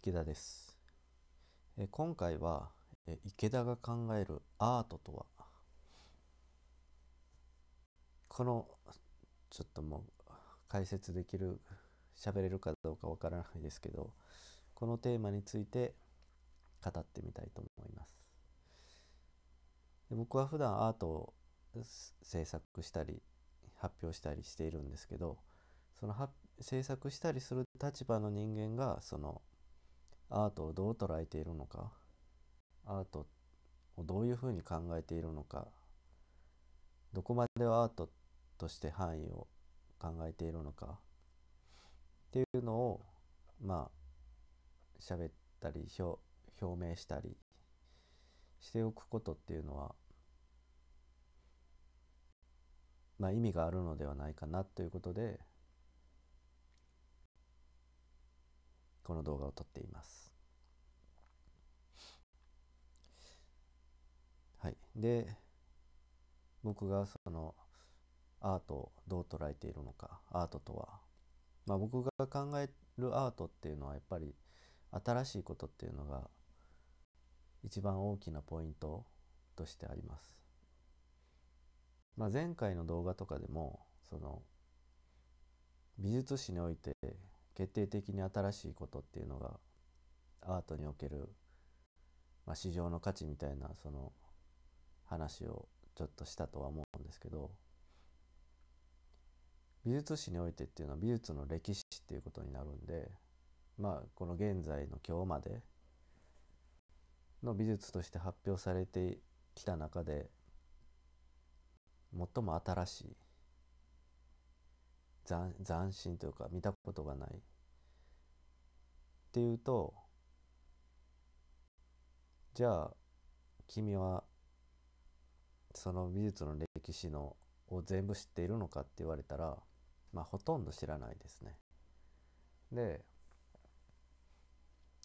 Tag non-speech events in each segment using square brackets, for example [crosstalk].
池田ですえ今回はえ池田が考えるアートとはこのちょっともう解説できる喋れるかどうかわからないですけどこのテーマについて語ってみたいと思います僕は普段アートを制作したり発表したりしているんですけどその制作したりする立場の人間がそのアートをどう捉えているのかアートをどういうふうに考えているのかどこまではアートとして範囲を考えているのかっていうのをまあ喋ったり表表明したりしておくことっていうのはまあ意味があるのではないかなということでこの動画を撮っています。はい、で僕がそのアートをどう捉えているのかアートとは、まあ、僕が考えるアートっていうのはやっぱり新しいことっていうのが一番大きなポイントとしてあります。まあ、前回の動画とかでもその美術史において決定的に新しいことっていうのがアートにおける、まあ、市場の価値みたいなその話をちょっとしたとは思うんですけど美術史においてっていうのは美術の歴史っていうことになるんでまあこの現在の今日までの美術として発表されてきた中で最も新しい斬新というか見たことがないっていうとじゃあ君はその美術の歴史のを全部知っているのかって言われたらまあほとんど知らないですね。で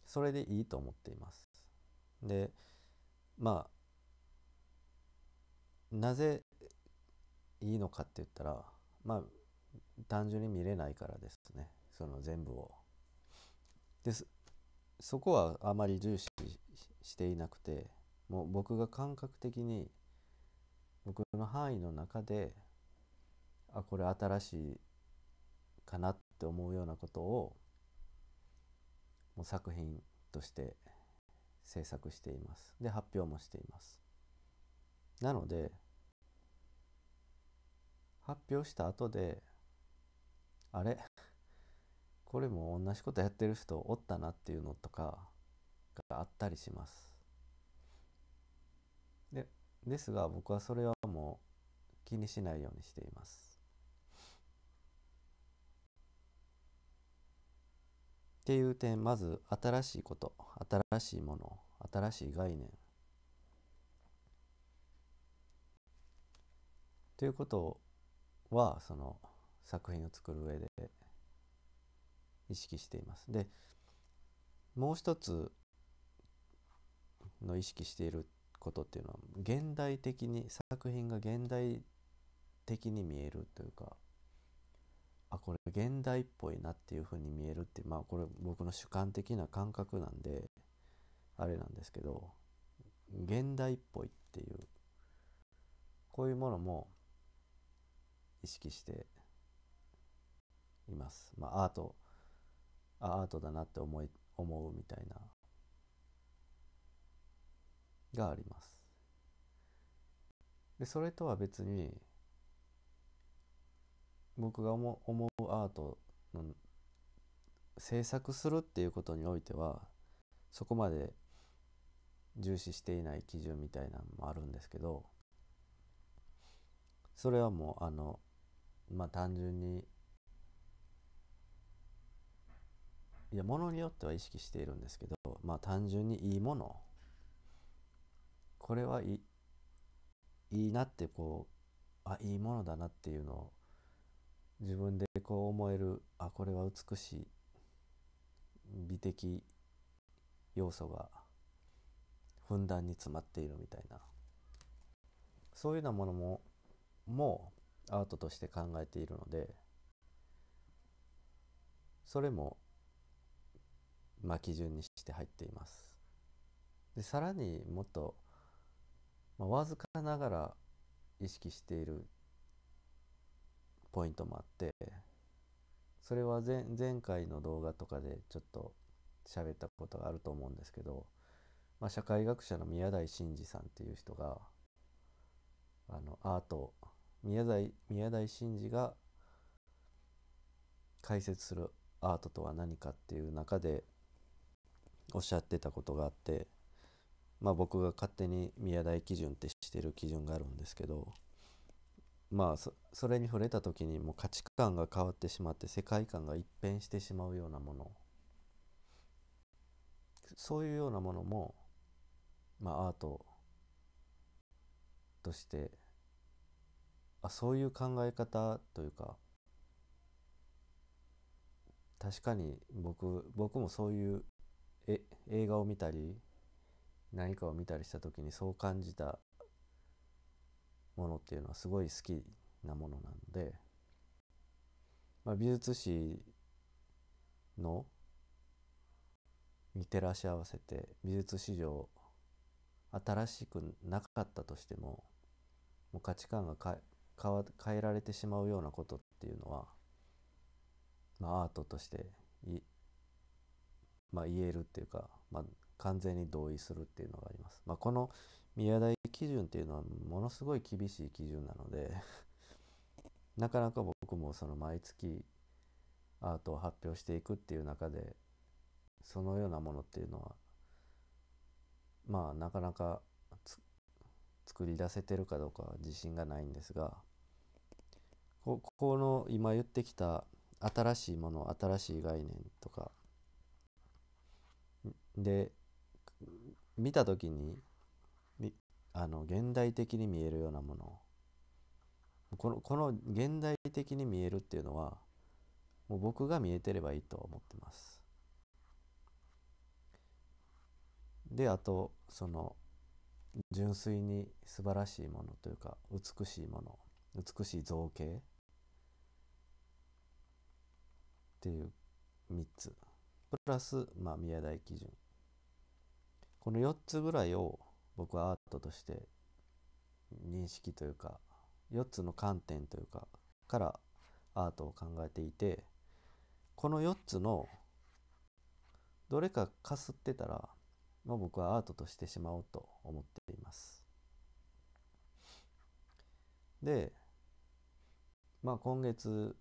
それでいいと思っています。でまあなぜいいのかって言ったらまあ単純に見れないからですねその全部を。でそこはあまり重視していなくてもう僕が感覚的に僕の範囲の中であこれ新しいかなって思うようなことをもう作品として制作していますで発表もしていますなので発表した後であれこれも同じことやってる人おったなっていうのとかがあったりします。でですが僕はそれはもう気にしないようにしています。っていう点まず新しいこと新しいもの新しい概念ということはその作品を作る上で意識しています。でもう一つの意識していることっていうのは現代的に作品が現代的に見えるというかあこれ現代っぽいなっていうふうに見えるってまあこれ僕の主観的な感覚なんであれなんですけど現代っぽいっていうこういうものも意識しています。まあ、アートあアートだなって思い思うみたいながあります。でそれとは別に僕が思思うアートの制作するっていうことにおいてはそこまで重視していない基準みたいなのもあるんですけどそれはもうあのまあ単純にいや、ものによっては意識しているんですけど、まあ単純にいいもの、これはいいいいなってこう、あ、いいものだなっていうのを自分でこう思える、あ、これは美しい、美的要素がふんだんに詰まっているみたいな、そういうようなものも、もうアートとして考えているので、それもまあ、基準にして入っています。でさらにもっと、まあ、わずかながら意識しているポイントもあってそれは前前回の動画とかでちょっと喋ったことがあると思うんですけど、まあ、社会学者の宮台真司さんっていう人があのアート宮台宮台真司が解説するアートとは何かっていう中でおっしゃってたことがあって、まあ、僕が勝手に宮台基準ってしてる基準があるんですけどまあそれに触れた時にもう価値観が変わってしまって世界観が一変してしまうようなものそういうようなものも、まあ、アートとしてあそういう考え方というか確かに僕僕もそういうえ映画を見たり何かを見たりした時にそう感じたものっていうのはすごい好きなものなので、まあ、美術史のに照らし合わせて美術史上新しくなかったとしてももう価値観が変えられてしまうようなことっていうのは、まあ、アートとしていまあ、言えるっていうか、まあ、完全に同意するっていうのがあります。まあ、この宮台基準っていうのはものすごい厳しい基準なので [laughs] なかなか僕もその毎月アートを発表していくっていう中でそのようなものっていうのはまあなかなか作り出せてるかどうかは自信がないんですがここの今言ってきた新しいもの新しい概念とかで見た時にあの現代的に見えるようなものこのこの現代的に見えるっていうのはもう僕が見えてればいいと思ってます。であとその純粋に素晴らしいものというか美しいもの美しい造形っていう3つプラス、まあ、宮台基準この4つぐらいを僕はアートとして認識というか4つの観点というかからアートを考えていてこの4つのどれかかすってたら、まあ、僕はアートとしてしまおうと思っています。で、まあ、今月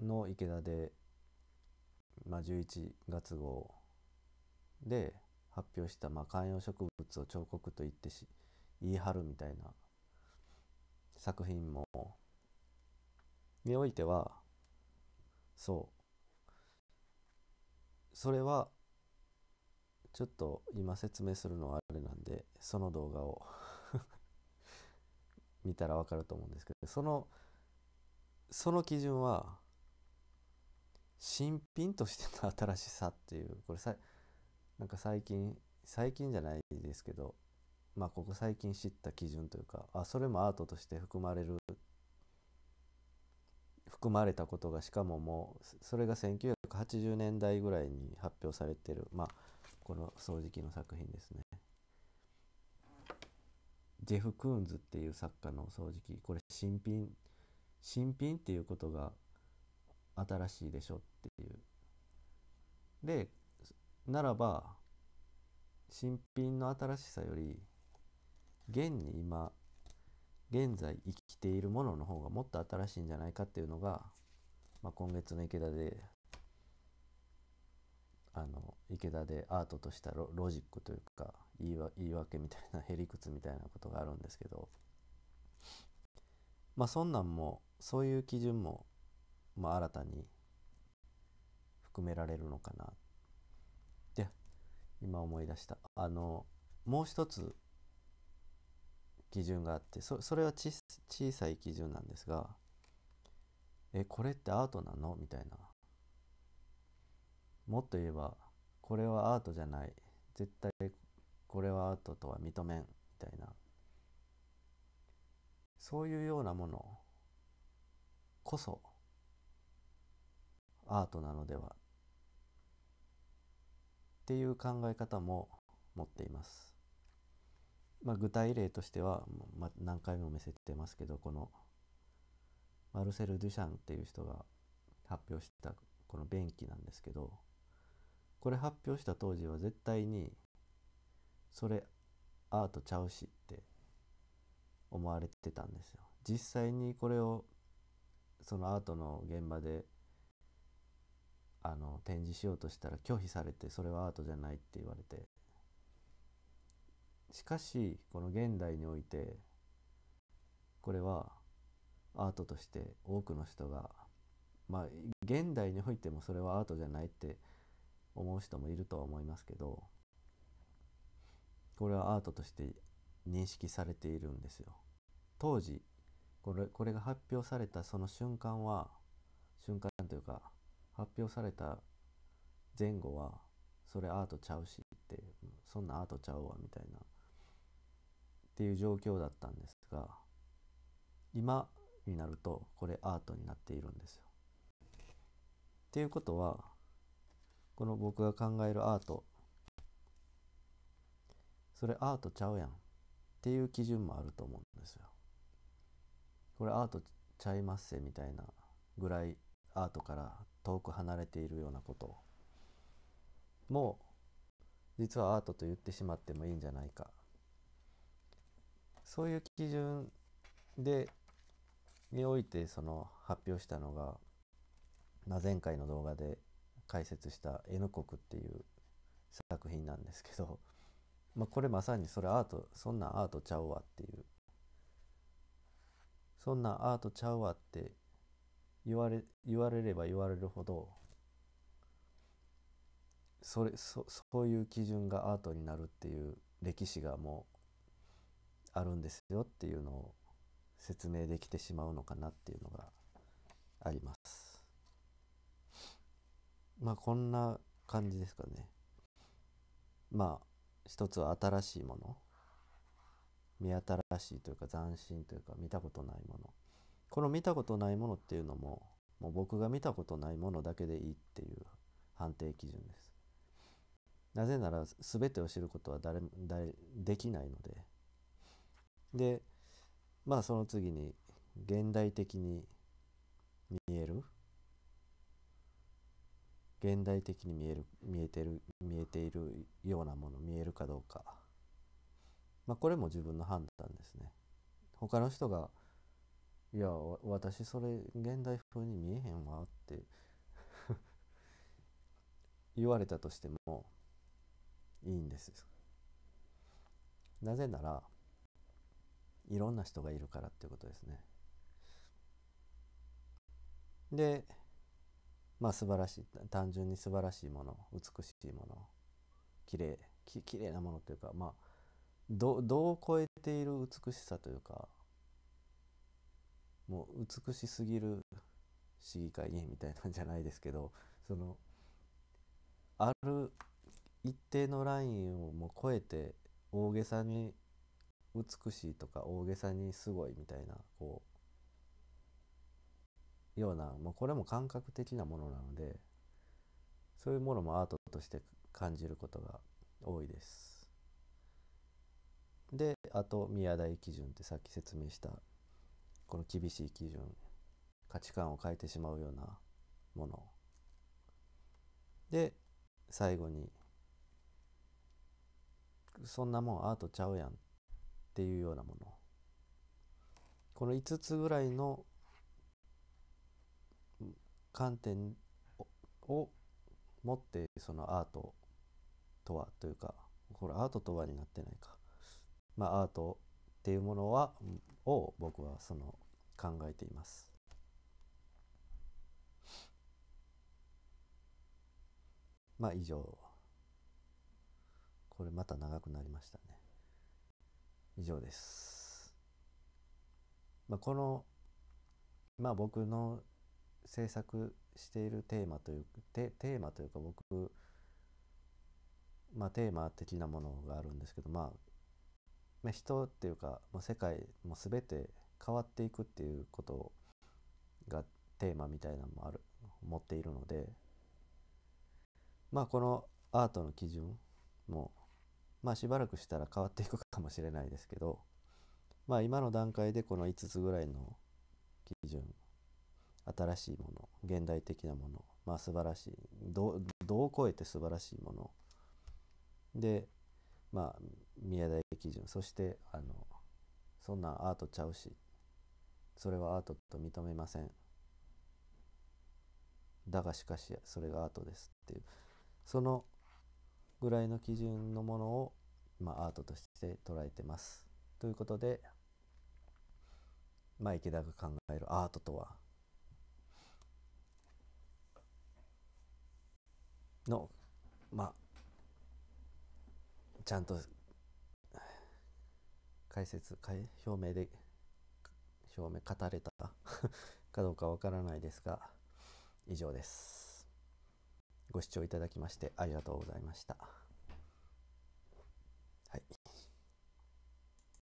の池田で、まあ、11月号で発表した、まあ、観葉植物を彫刻と言ってし言い張るみたいな作品もにおいてはそうそれはちょっと今説明するのはあれなんでその動画を [laughs] 見たらわかると思うんですけどそのその基準は新品としての新しさっていうこれさなんか最近最近じゃないですけどまあここ最近知った基準というかあそれもアートとして含まれる含まれたことがしかももうそれが1980年代ぐらいに発表されてるまあこの掃除機の作品ですね。ジェフ・クーンズっていう作家の掃除機これ新品新品っていうことが新しいでしょっていうでならば新品の新しさより現に今現在生きているものの方がもっと新しいんじゃないかっていうのが、まあ、今月の池田であの池田でアートとしたロロジックというか言い言い訳みたいなへりくつみたいなことがあるんですけどまあそんなんもそういう基準も、まあ、新たに含められるのかな今思い出したあのもう一つ基準があってそれは小さい基準なんですがえこれってアートなのみたいなもっと言えばこれはアートじゃない絶対これはアートとは認めんみたいなそういうようなものこそアートなのではっていう考え方も持っています。まあ、具体例としては、ま何回も見せてますけどこのマルセル・デュシャンっていう人が発表したこの便器なんですけどこれ発表した当時は絶対にそれアートちゃうしって思われてたんですよ。実際にこれをそのアートの現場であの展示しようとしたら拒否されてそれはアートじゃないって言われてしかしこの現代においてこれはアートとして多くの人がまあ現代においてもそれはアートじゃないって思う人もいるとは思いますけどこれはアートとして認識されているんですよ。当時これこれが発表されたその瞬間は瞬間というか発表された前後はそれアートちゃうしってそんなアートちゃうわみたいなっていう状況だったんですが今になるとこれアートになっているんですよ。っていうことはこの僕が考えるアートそれアートちゃうやんっていう基準もあると思うんですよ。これアートちゃいますせみたいなぐらいアートから遠く離れているようなことも実はアートと言ってしまってもいいんじゃないかそういう基準でにおいてその発表したのが、まあ、前回の動画で解説した「N 国」っていう作品なんですけど、まあ、これまさにそれアートそんなアートちゃうわっていうそんなアートちゃうわって言われ言われれば言われるほどそれそそういう基準がアートになるっていう歴史がもうあるんですよっていうのを説明できてしまうのかなっていうのがあります。まあこんな感じですかね。まあ一つは新しいもの目新しいというか斬新というか見たことないものこの見たことないものっていうのももう僕が見たことないものだけでいいっていう判定基準ですなぜなら全てを知ることは誰誰できないのででまあその次に現代的に見える現代的に見える見えてる見えているようなもの見えるかどうか、まあ、これも自分の判断ですね他の人がいや私それ現代風に見えへんわって [laughs] 言われたとしてもいいんですなぜならいろんな人がいるからっていうことですねでまあ素晴らしい単純に素晴らしいもの美しいもの綺麗き綺麗なものというかまあどどう超えている美しさというかもう美しすぎる市議会議員みたいなんじゃないですけどそのある一定のラインをもう超えて大げさに美しいとか大げさにすごいみたいなこうようなもうこれも感覚的なものなのでそういうものもアートとして感じることが多いです。であと宮台基準ってさっき説明したこの厳しい基準価値観を変えてしまうようなもので最後にそんなもんアートちゃうやんっていうようなものこの5つぐらいの観点を持ってそのアートとはというかこれアートとはになってないかまあアートっていうものはを僕はその考えています。まあ以上これまた長くなりましたね以上です、まあ、このまあ僕の制作しているテーマというテテーマというか僕まあテーマ的なものがあるんですけどまあ人っていうか、まあ、世界も全て変わっていくっていうことがテーマみたいなのもある持っているのでまあこのアートの基準もまあしばらくしたら変わっていくかもしれないですけどまあ今の段階でこの5つぐらいの基準新しいもの現代的なものまあ素晴らしいどう超えて素晴らしいものでまあ宮台基準そしてあのそんなアートちゃうしっそれはアートと認めませんだがしかしそれがアートですっていうそのぐらいの基準のものを、まあ、アートとして捉えてますということで、まあ、池田が考えるアートとはのまあちゃんと解説解表明で証明語れた [laughs] かどうかわからないですが以上ですご視聴いただきましてありがとうございましたはい